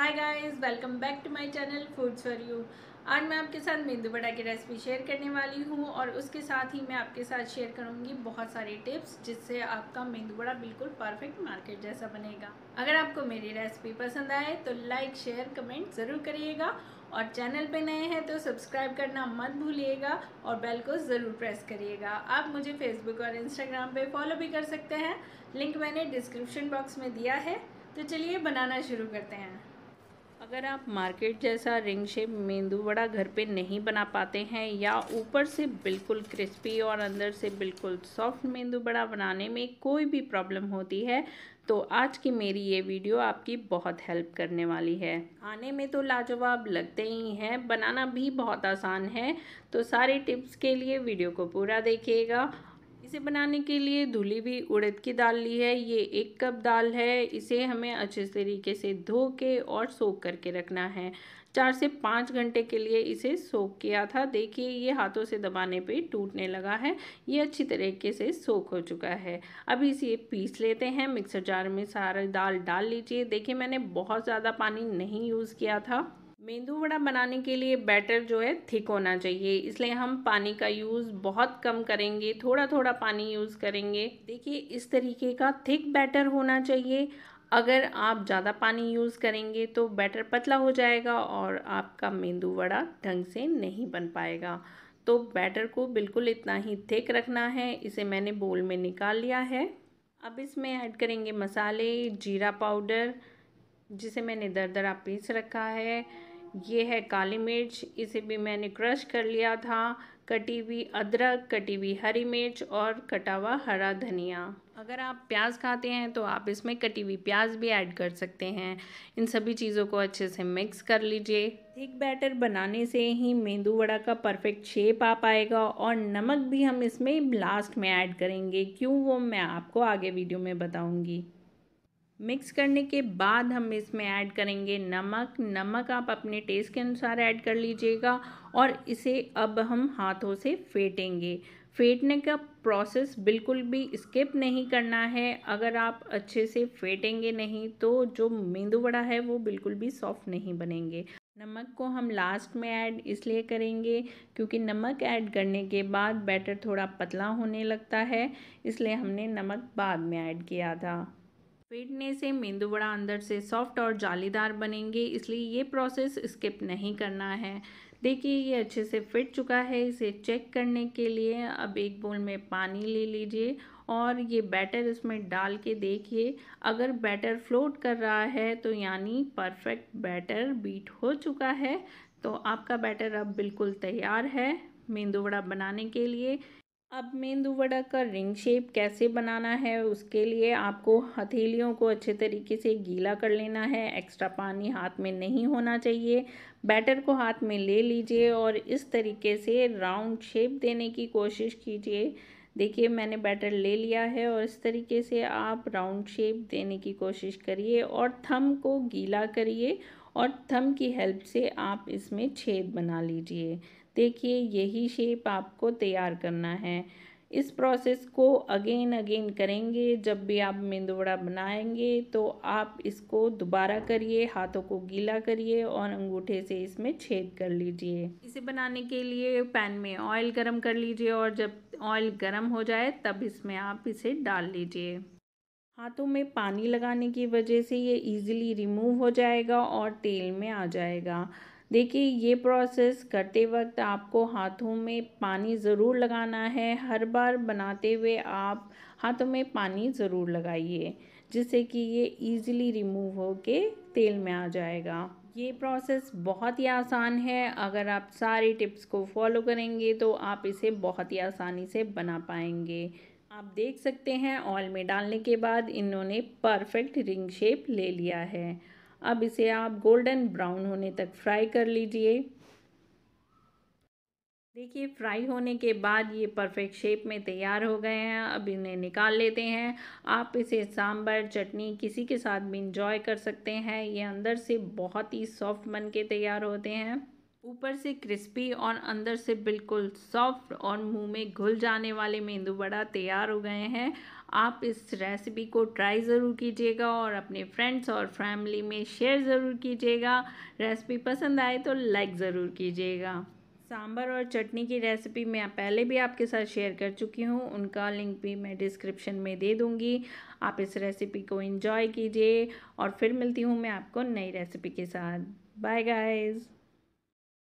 hi guys welcome back to my channel foods for you आज मैं आपके साथ मेंदू बड़ा की रेसिपी शेयर करने वाली हूँ और उसके साथ ही मैं आपके साथ शेयर करूँगी बहुत सारे टिप्स जिससे आपका मेंदू बड़ा बिल्कुल परफेक्ट मार्केट जैसा बनेगा अगर आपको मेरी रेसिपी पसंद आए तो लाइक शेयर कमेंट ज़रूर करिएगा और चैनल पे नए हैं तो सब्सक्राइब करना मत भूलिएगा और बेल को ज़रूर प्रेस करिएगा आप मुझे फेसबुक और इंस्टाग्राम पे फॉलो भी कर सकते हैं लिंक मैंने डिस्क्रिप्शन बॉक्स में दिया है तो चलिए बनाना शुरू करते हैं अगर आप मार्केट जैसा रिंग शेप मेंदू वड़ा घर पे नहीं बना पाते हैं या ऊपर से बिल्कुल क्रिस्पी और अंदर से बिल्कुल सॉफ्ट मेंदू वड़ा बनाने में कोई भी प्रॉब्लम होती है तो आज की मेरी ये वीडियो आपकी बहुत हेल्प करने वाली है आने में तो लाजवाब लगते ही हैं बनाना भी बहुत आसान है तो सारे टिप्स के लिए वीडियो को पूरा देखिएगा इसे बनाने के लिए धुली हुई उड़द की दाल ली है ये एक कप दाल है इसे हमें अच्छे तरीके से धो के और सोख करके रखना है चार से पाँच घंटे के लिए इसे सोख किया था देखिए ये हाथों से दबाने पे टूटने लगा है ये अच्छी तरीके से सोख हो चुका है अब इसे पीस लेते हैं मिक्सर जार में सारा दाल डाल लीजिए देखिए मैंने बहुत ज़्यादा पानी नहीं यूज़ किया था मेंदू वड़ा बनाने के लिए बैटर जो है थिक होना चाहिए इसलिए हम पानी का यूज़ बहुत कम करेंगे थोड़ा थोड़ा पानी यूज़ करेंगे देखिए इस तरीके का थिक बैटर होना चाहिए अगर आप ज़्यादा पानी यूज़ करेंगे तो बैटर पतला हो जाएगा और आपका मेंदू वड़ा ढंग से नहीं बन पाएगा तो बैटर को बिल्कुल इतना ही थिक रखना है इसे मैंने बोल में निकाल लिया है अब इसमें ऐड करेंगे मसाले जीरा पाउडर जिसे मैंने दर दरा पीस रखा है ये है काली मिर्च इसे भी मैंने क्रश कर लिया था कटी हुई अदरक कटी हुई हरी मिर्च और कटा हुआ हरा धनिया अगर आप प्याज खाते हैं तो आप इसमें कटी हुई प्याज भी ऐड कर सकते हैं इन सभी चीज़ों को अच्छे से मिक्स कर लीजिए थिक बैटर बनाने से ही मेंदू वड़ा का परफेक्ट शेप आ पाएगा और नमक भी हम इसमें लास्ट में ऐड करेंगे क्यों वो मैं आपको आगे वीडियो में बताऊँगी मिक्स करने के बाद हम इसमें ऐड करेंगे नमक नमक आप अपने टेस्ट के अनुसार ऐड कर लीजिएगा और इसे अब हम हाथों से फेंटेंगे फेंटने का प्रोसेस बिल्कुल भी स्किप नहीं करना है अगर आप अच्छे से फेंटेंगे नहीं तो जो मेंदू बड़ा है वो बिल्कुल भी सॉफ्ट नहीं बनेंगे नमक को हम लास्ट में ऐड इसलिए करेंगे क्योंकि नमक ऐड करने के बाद बैटर थोड़ा पतला होने लगता है इसलिए हमने नमक बाद में ऐड किया था फेंटने से मेंदूवड़ा अंदर से सॉफ्ट और जालीदार बनेंगे इसलिए ये प्रोसेस स्किप नहीं करना है देखिए ये अच्छे से फिट चुका है इसे चेक करने के लिए अब एक बोल में पानी ले लीजिए और ये बैटर इसमें डाल के देखिए अगर बैटर फ्लोट कर रहा है तो यानी परफेक्ट बैटर बीट हो चुका है तो आपका बैटर अब बिल्कुल तैयार है मेंदू वड़ा बनाने के लिए अब मेंदू वड़ा का रिंग शेप कैसे बनाना है उसके लिए आपको हथेलियों को अच्छे तरीके से गीला कर लेना है एक्स्ट्रा पानी हाथ में नहीं होना चाहिए बैटर को हाथ में ले लीजिए और इस तरीके से राउंड शेप देने की कोशिश कीजिए देखिए मैंने बैटर ले लिया है और इस तरीके से आप राउंड शेप देने की कोशिश करिए और थम को गीला करिए और थम की हेल्प से आप इसमें छेद बना लीजिए देखिए यही शेप आपको तैयार करना है इस प्रोसेस को अगेन अगेन करेंगे जब भी आप मेंदुवड़ा बनाएंगे तो आप इसको दोबारा करिए हाथों को गीला करिए और अंगूठे से इसमें छेद कर लीजिए इसे बनाने के लिए पैन में ऑयल गरम कर लीजिए और जब ऑयल गरम हो जाए तब इसमें आप इसे डाल लीजिए हाथों में पानी लगाने की वजह से ये इजीली रिमूव हो जाएगा और तेल में आ जाएगा देखिए ये प्रोसेस करते वक्त आपको हाथों में पानी ज़रूर लगाना है हर बार बनाते हुए आप हाथों में पानी ज़रूर लगाइए जिससे कि ये इजीली रिमूव हो के तेल में आ जाएगा ये प्रोसेस बहुत ही आसान है अगर आप सारी टिप्स को फॉलो करेंगे तो आप इसे बहुत ही आसानी से बना पाएंगे आप देख सकते हैं ऑयल में डालने के बाद इन्होंने परफेक्ट रिंग शेप ले लिया है अब इसे आप गोल्डन ब्राउन होने तक फ्राई कर लीजिए देखिए फ्राई होने के बाद ये परफेक्ट शेप में तैयार हो गए हैं अब इन्हें निकाल लेते हैं आप इसे सांभर चटनी किसी के साथ भी इंजॉय कर सकते हैं ये अंदर से बहुत ही सॉफ्ट बन के तैयार होते हैं ऊपर से क्रिस्पी और अंदर से बिल्कुल सॉफ्ट और मुंह में घुल जाने वाले मेंदू बड़ा तैयार हो गए हैं आप इस रेसिपी को ट्राई ज़रूर कीजिएगा और अपने फ्रेंड्स और फैमिली में शेयर ज़रूर कीजिएगा रेसिपी पसंद आए तो लाइक ज़रूर कीजिएगा सांभर और चटनी की रेसिपी मैं पहले भी आपके साथ शेयर कर चुकी हूँ उनका लिंक भी मैं डिस्क्रिप्शन में दे दूँगी आप इस रेसिपी को इन्जॉय कीजिए और फिर मिलती हूँ मैं आपको नई रेसिपी के साथ बाय गाइज़